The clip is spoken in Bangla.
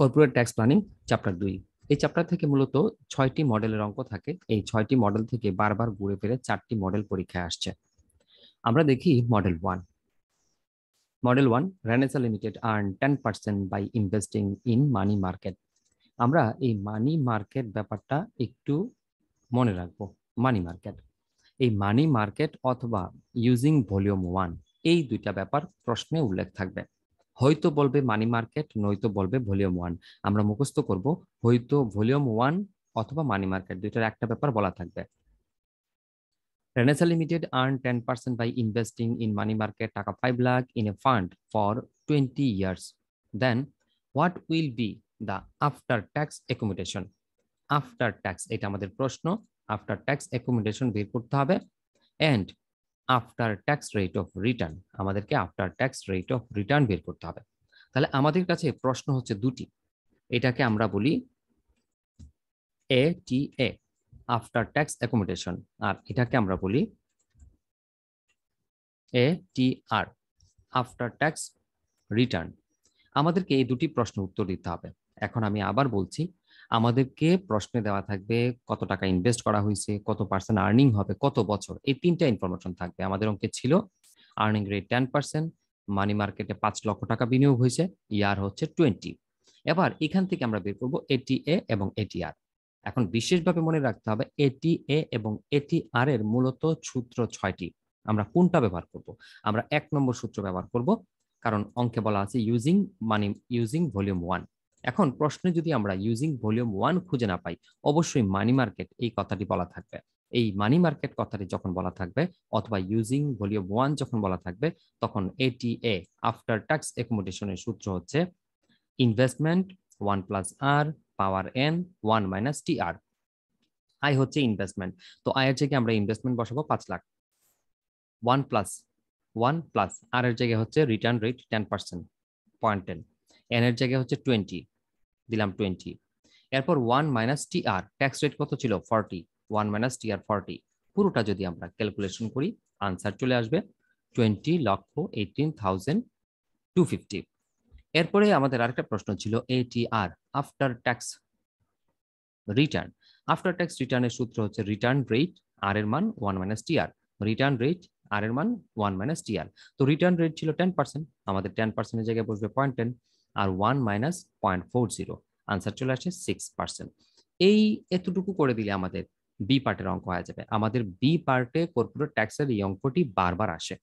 কর্পোরেট ট্যাক্স প্ল্যানিং চ্যাপ্টার দুই এই চ্যাপ্টার থেকে মূলত ছয়টি মডেলের অঙ্ক থাকে এই ছয়টি মডেল থেকে বারবার ঘুরে ফিরে চারটি মডেল পরীক্ষায় আসছে আমরা দেখি model one model one Renaissance limited earn ten percent by investing in money market আমরা এই মানি মার্কেট ব্যাপারটা একটু মনে রাখবো মানি মার্কেট এই মানি মার্কেট অথবা ইউজিং ভলিউম ওয়ান এই দুইটা ব্যাপার প্রশ্নে উল্লেখ থাকবে হয়তো বলবে মানি মার্কেট নয়তো বলবে ভলিউম ওয়ান আমরা মুখস্থ করব হয়তো ভলিউম ওয়ান অথবা মানি মার্কেট দুইটার একটা ব্যাপার বলা থাকবে Renaissance limited earn ten percent by investing in money market টাকা five lakh in a fund for twenty years then what will be the after tax accumulation after tax এটা আমাদের প্রশ্ন আফটার ট্যাক্স একোমোডেশন বের করতে হবে and after tax rate of return আমাদেরকে after tax rate of return বের করতে হবে তাহলে আমাদের কাছে প্রশ্ন হচ্ছে দুটি এটাকে আমরা বলি A T A after tax accumulation আর এটাকে আমরা বলি A T R after tax return আমাদেরকে এই দুটি প্রশ্ন উত্তর দিতে হবে এখন আমি আবার বলছি আমাদেরকে প্রশ্নে দেওয়া থাকবে কত টাকা ইনভেস্ট করা হয়েছে কত পার্সেন্ট আর্নিং হবে কত বছর এই তিনটা ইনফরমেশন থাকবে আমাদের অঙ্কে ছিল earning rate ten percent money মার্কেটে পাঁচ লক্ষ টাকা বিনিয়োগ হয়েছে ইয়ার হচ্ছে টোয়েন্টি এবার এখান থেকে আমরা বের করবো এটি এ এবং এটিআর এখন বিশেষভাবে মনে রাখতে হবে এটি এ এবং এটি আর এর মূলত সূত্র ছয়টি আমরা কোনটা ব্যবহার করব আমরা এক নম্বর সূত্র ব্যবহার করব কারণ অঙ্কে বলা আছে ইউজিং মানে ইউজিং ভলিউম ওয়ান এখন প্রশ্নে যদি আমরা ইউজিং ভলিউম ওয়ান খুঁজে না পাই অবশ্যই মানি মার্কেট এই কথাটি বলা থাকবে এই মানি মার্কেট কথাটি যখন বলা থাকবে অথবা ইউজিং ভলিউম ওয়ান যখন বলা থাকবে তখন এটি এ আফটার ট্যাক্স একোমোডেশনের সূত্র হচ্ছে investment one plus R power N one minus T R আয় হচ্ছে ইনভেস্টমেন্ট তো আয়ের জায়গায় আমরা ইনভেস্টমেন্ট বসাবো পাঁচ lakh one plus one plus R এর জায়গায় হচ্ছে return rate ten percent point ten N এর জায়গায় হচ্ছে টোয়েন্টি দিলাম টোয়েন্টি এরপর one minus T R tax rate কত ছিল forty one minus T R forty পুরোটা যদি আমরা ক্যালকুলেশন করি আনসার চলে আসবে টোয়েন্টি লক্ষ এইটিন থাউজেন্ড টু ফিফটি এরপরে আমাদের আরেকটা প্রশ্ন ছিল A T R after tax return after tax রিটার্নের সূত্র হচ্ছে রিটার্ন রেট আর এর মান one minus T R return rate R এর মান ওয়ান মাইনাস টি আর তো রিটার্ন রেট ছিল টেন পার্সেন্ট আমাদের টেন পার্সেন্টের জায়গায় বসবে পয়েন্ট টেন আর one minus point four zero answer চলে আসে সিক্স পার্সেন্ট এই এতটুকু করে দিলে আমাদের বি পার্টের অঙ্ক হয়ে যাবে আমাদের বি পার্টে কর্পোরেট ট্যাক্সের এই অঙ্কটি বারবার আসে